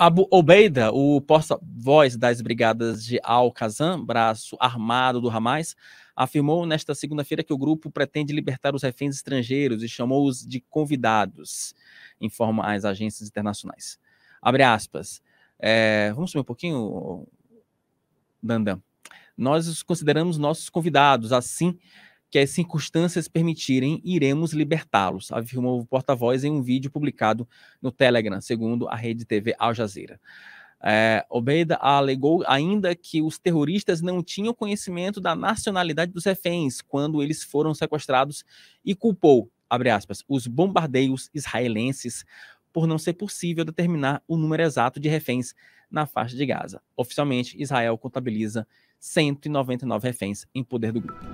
Abu Obeida, o porta-voz das brigadas de Al-Qasam, braço armado do Hamas, afirmou nesta segunda-feira que o grupo pretende libertar os reféns estrangeiros e chamou-os de convidados, informa as agências internacionais. Abre aspas. É, vamos subir um pouquinho, Dandan. Nós os consideramos nossos convidados, assim que as circunstâncias permitirem, iremos libertá-los, afirmou o porta-voz em um vídeo publicado no Telegram, segundo a rede TV Al Jazeera. É, Obeida alegou ainda que os terroristas não tinham conhecimento da nacionalidade dos reféns quando eles foram sequestrados e culpou, aspas, os bombardeios israelenses por não ser possível determinar o número exato de reféns na faixa de Gaza. Oficialmente, Israel contabiliza 199 reféns em poder do grupo.